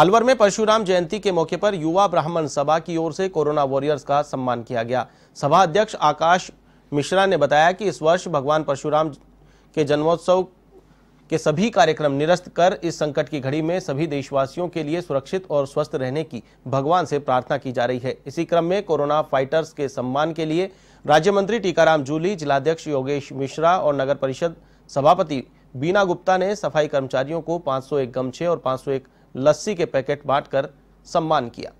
अलवर में परशुराम जयंती के मौके पर युवा ब्राह्मण सभा की ओर से कोरोना वॉरियर्स का सम्मान किया गया सभा अध्यक्ष आकाश मिश्रा ने बताया कि इस वर्ष भगवान परशुराम के जन्मोत्सव के सभी कार्यक्रम निरस्त कर इस संकट की घड़ी में सभी देशवासियों के लिए सुरक्षित और स्वस्थ रहने की भगवान से प्रार्थना की जा रही है इसी क्रम में कोरोना फाइटर्स के सम्मान के लिए राज्य मंत्री टीकाराम जूली जिलाध्यक्ष योगेश मिश्रा और नगर परिषद सभापति बीना गुप्ता ने सफाई कर्मचारियों को 501 गमछे और 501 लस्सी के पैकेट बांटकर सम्मान किया